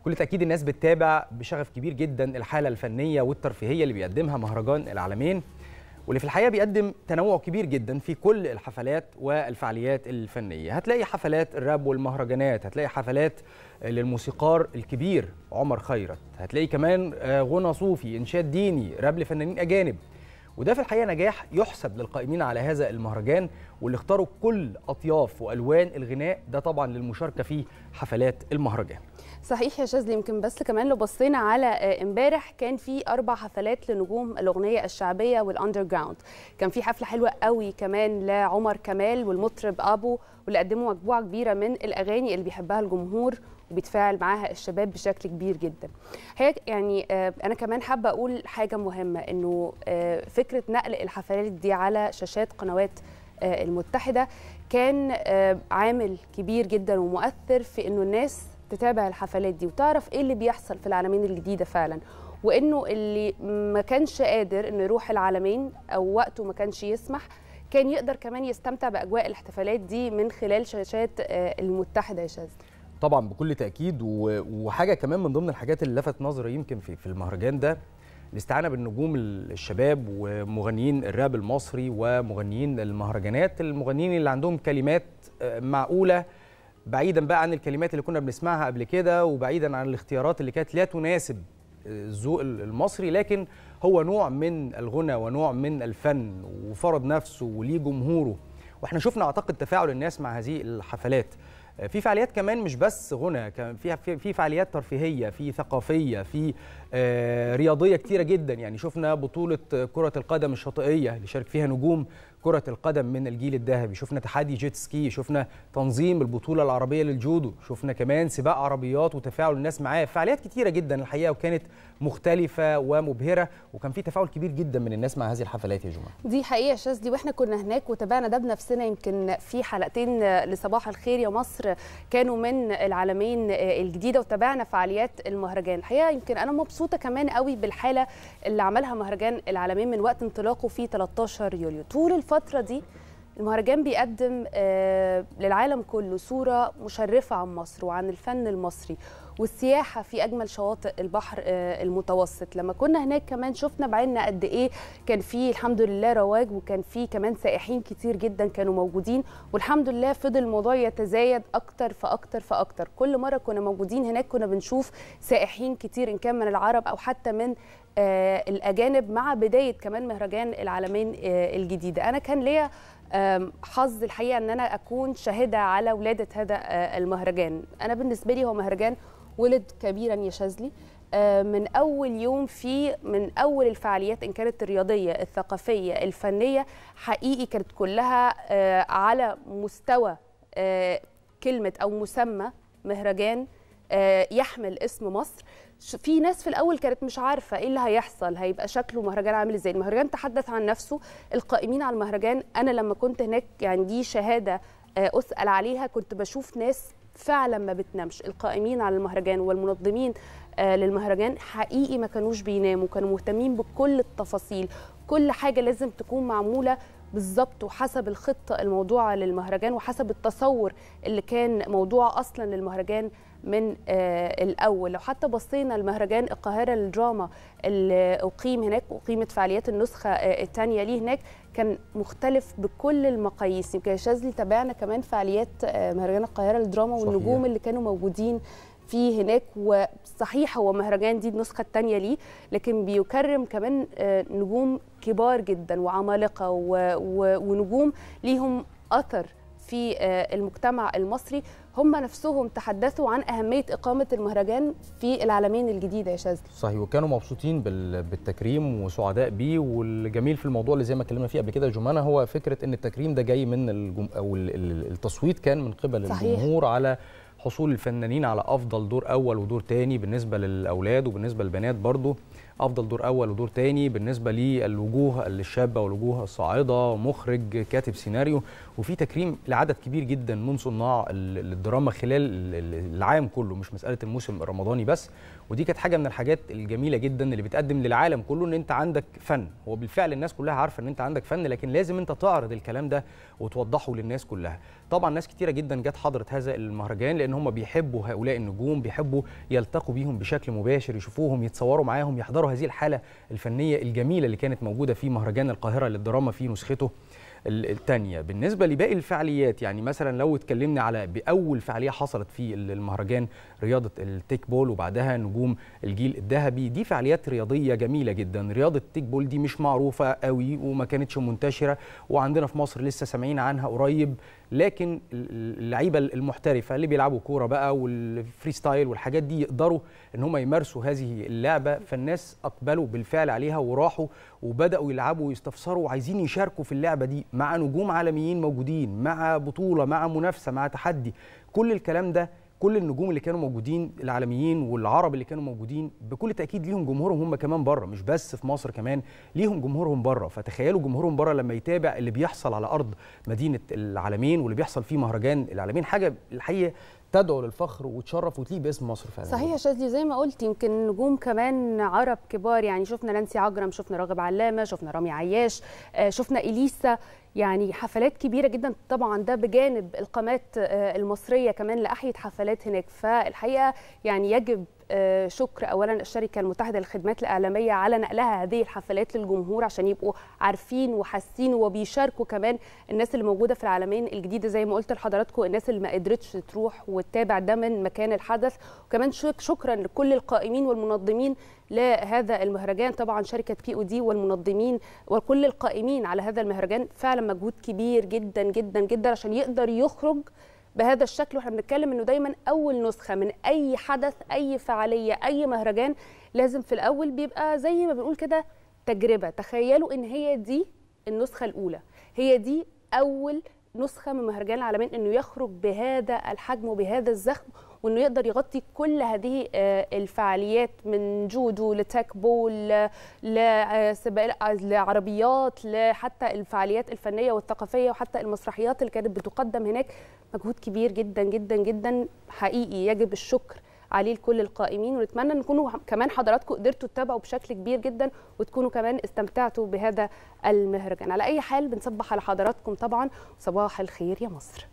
بكل تاكيد الناس بتتابع بشغف كبير جدا الحاله الفنيه والترفيهيه اللي بيقدمها مهرجان العالمين واللي في الحقيقه بيقدم تنوع كبير جدا في كل الحفلات والفعاليات الفنيه هتلاقي حفلات الراب والمهرجانات هتلاقي حفلات للموسيقار الكبير عمر خيرت هتلاقي كمان آه، غنى صوفي انشاد ديني راب لفنانين اجانب وده في الحقيقه نجاح يحسب للقائمين على هذا المهرجان واللي اختاروا كل اطياف والوان الغناء ده طبعا للمشاركه في حفلات المهرجان صحيح يا شاذلي يمكن بس كمان لو بصينا على آه، امبارح كان في اربع حفلات لنجوم الاغنيه الشعبيه والاندر جراوند كان في حفله حلوه قوي كمان لعمر كمال والمطرب ابو واللي قدموا مجموعه كبيره من الاغاني اللي بيحبها الجمهور وبيتفاعل معاها الشباب بشكل كبير جدا هي يعني آه، انا كمان حابه اقول حاجه مهمه انه آه، فكره نقل الحفلات دي على شاشات قنوات آه، المتحده كان آه، عامل كبير جدا ومؤثر في انه الناس تتابع الحفلات دي وتعرف ايه اللي بيحصل في العالمين الجديده فعلا وانه اللي ما كانش قادر انه يروح العالمين او وقته ما كانش يسمح كان يقدر كمان يستمتع باجواء الاحتفالات دي من خلال شاشات آه، المتحده يا شاذ طبعا بكل تاكيد وحاجه كمان من ضمن الحاجات اللي لفت نظري يمكن في المهرجان ده الاستعانه بالنجوم الشباب ومغنيين الراب المصري ومغنيين المهرجانات المغنيين اللي عندهم كلمات آه، معقوله بعيدا بقى عن الكلمات اللي كنا بنسمعها قبل كده وبعيدا عن الاختيارات اللي كانت لا تناسب آه، الذوق المصري لكن هو نوع من الغنى ونوع من الفن وفرض نفسه وليه جمهوره واحنا شفنا اعتقد تفاعل الناس مع هذه الحفلات آه، في فعاليات كمان مش بس غنى كان فيها في فعاليات ترفيهيه في ثقافيه في آه، رياضيه كتيره جدا يعني شفنا بطوله كره القدم الشاطئيه اللي شارك فيها نجوم كره القدم من الجيل الذهبي شفنا تحدي جيت سكي شفنا تنظيم البطوله العربيه للجودو شفنا كمان سباق عربيات وتفاعل الناس معاه فعاليات كتيره جدا الحقيقه وكانت مختلفه ومبهره وكان في تفاعل كبير جدا من الناس مع هذه الحفلات يا جماعه دي حقيقه شاذلي واحنا كنا هناك وتابعنا ده بنفسنا يمكن في حلقتين لصباح الخير يا مصر كانوا من العالمين الجديده وتابعنا فعاليات المهرجان الحقيقه يمكن انا مبسوطه كمان قوي بالحاله اللي عملها مهرجان العالمين من وقت انطلاقه في 13 يوليو طول الفتره دي المهرجان بيقدم آه، للعالم كله صوره مشرفه عن مصر وعن الفن المصري والسياحه في اجمل شواطئ البحر آه، المتوسط لما كنا هناك كمان شفنا بعيننا قد ايه كان في الحمد لله رواج وكان في كمان سائحين كتير جدا كانوا موجودين والحمد لله فضل الموضوع يتزايد اكتر فاكتر فاكتر كل مره كنا موجودين هناك كنا بنشوف سائحين كتير ان كان من العرب او حتى من آه، الاجانب مع بدايه كمان مهرجان العالمين آه، الجديده انا كان ليا حظ الحقيقه ان انا اكون شاهده على ولاده هذا آه، المهرجان انا بالنسبه لي هو مهرجان ولد كبيرا يا شاذلي من اول يوم فيه من اول الفعاليات ان كانت الرياضيه الثقافيه الفنيه حقيقي كانت كلها على مستوى كلمه او مسمى مهرجان آه، يحمل اسم مصر في ناس في الاول كانت مش عارفه ايه اللي هيحصل هيبقى شكله مهرجان عامل ازاي المهرجان تحدث عن نفسه القائمين على المهرجان انا لما كنت هناك يعني دي شهاده آه، اسال عليها كنت بشوف ناس فعلا ما بتنامش القائمين على المهرجان والمنظمين آه، للمهرجان حقيقي ما كانوش بيناموا كانوا مهتمين بكل التفاصيل كل حاجه لازم تكون معموله بالظبط وحسب الخطه الموضوعه للمهرجان وحسب التصور اللي كان موضوع اصلا للمهرجان من آه، الاول لو حتى بصينا المهرجان القاهره للدراما اللي اقيم هناك اقيمت فعاليات النسخه آه، الثانيه ليه هناك كان مختلف بكل المقاييس يمكن شاذلي تابعنا كمان فعاليات آه، مهرجان القاهره للدراما والنجوم صحيح. اللي كانوا موجودين في هناك وصحيح هو مهرجان دي النسخه الثانيه ليه لكن بيكرم كمان آه، نجوم كبار جدا وعمالقه ونجوم ليهم اثر في آه، المجتمع المصري هم نفسهم تحدثوا عن اهميه اقامه المهرجان في العالمين الجديده يا شاذلي صحيح وكانوا مبسوطين بالتكريم وسعداء بيه والجميل في الموضوع اللي زي ما اتكلمنا فيه قبل كده جمانه هو فكره ان التكريم ده جاي من الجم... او التصويت كان من قبل صحيح. الجمهور على حصول الفنانين على افضل دور اول ودور تاني بالنسبه للاولاد وبالنسبه للبنات برضه افضل دور اول ودور تاني بالنسبه للوجوه الشابه والوجوه الصاعده مخرج كاتب سيناريو وفي تكريم لعدد كبير جدا من صناع الدراما خلال العام كله مش مساله الموسم الرمضاني بس ودي كانت حاجه من الحاجات الجميله جدا اللي بتقدم للعالم كله ان انت عندك فن هو بالفعل الناس كلها عارفه ان انت عندك فن لكن لازم انت تعرض الكلام ده وتوضحه للناس كلها طبعا ناس كتيره جدا جت حضرت هذا المهرجان لان هم بيحبوا هؤلاء النجوم بيحبوا يلتقوا بيهم بشكل مباشر يشوفوهم يتصوروا معاهم يحضروا هذه الحاله الفنيه الجميله اللي كانت موجوده في مهرجان القاهره للدراما في نسخته الثانيه بالنسبه لباقي الفعاليات يعني مثلا لو اتكلمنا على باول فعاليه حصلت في المهرجان رياضه التيك بول وبعدها نجوم الجيل الذهبي دي فعاليات رياضيه جميله جدا رياضه التيك بول دي مش معروفه قوي وما كانتش منتشره وعندنا في مصر لسه سامعين عنها قريب لكن اللعيبه المحترفه اللي بيلعبوا كوره بقى والفري ستايل والحاجات دي يقدروا ان هم يمارسوا هذه اللعبه فالناس اقبلوا بالفعل عليها وراحوا وبداوا يلعبوا ويستفسروا وعايزين يشاركوا في اللعبه دي مع نجوم عالميين موجودين مع بطوله مع منافسه مع تحدي كل الكلام ده كل النجوم اللي كانوا موجودين العالميين والعرب اللي كانوا موجودين بكل تاكيد ليهم جمهورهم هم كمان بره مش بس في مصر كمان ليهم جمهورهم بره فتخيلوا جمهورهم بره لما يتابع اللي بيحصل على ارض مدينه العالمين واللي بيحصل في مهرجان العالمين حاجه الحقيقه تدعو للفخر وتشرف وتليق باسم مصر فعلا صحيح يا شاذلي زي ما قلت يمكن نجوم كمان عرب كبار يعني شفنا نانسي عجرم شفنا راغب علامه شفنا رامي عياش آه، شفنا اليسا يعني حفلات كبيره جدا طبعا ده بجانب القامات آه، المصريه كمان لاحيه حفلات هناك فالحقيقه يعني يجب آه، شكر اولا الشركه المتحده للخدمات الاعلاميه على نقلها هذه الحفلات للجمهور عشان يبقوا عارفين وحاسين وبيشاركوا كمان الناس اللي موجوده في العالمين الجديده زي ما قلت لحضراتكم الناس اللي ما قدرتش تروح وتتابع ده من مكان الحدث وكمان شكرا لكل القائمين والمنظمين لهذا المهرجان طبعا شركه بي او دي والمنظمين وكل القائمين على هذا المهرجان فعلا فعلا مجهود كبير جدا جدا جدا عشان يقدر يخرج بهذا الشكل واحنا بنتكلم انه دايما اول نسخه من اي حدث اي فعاليه اي مهرجان لازم في الاول بيبقى زي ما بنقول كده تجربه تخيلوا ان هي دي النسخه الاولى هي دي اول نسخه من مهرجان العالمين انه يخرج بهذا الحجم وبهذا الزخم وانه يقدر يغطي كل هذه آه، الفعاليات من جودو لتاكبو لسباق آه، آه، لعربيات لحتى الفعاليات الفنيه والثقافيه وحتى المسرحيات اللي كانت بتقدم هناك مجهود كبير جدا جدا جدا حقيقي يجب الشكر عليه لكل القائمين ونتمنى ان تكونوا كمان حضراتكم قدرتوا تتابعوا بشكل كبير جدا وتكونوا كمان استمتعتوا بهذا المهرجان على اي حال بنصبح على حضراتكم طبعا صباح الخير يا مصر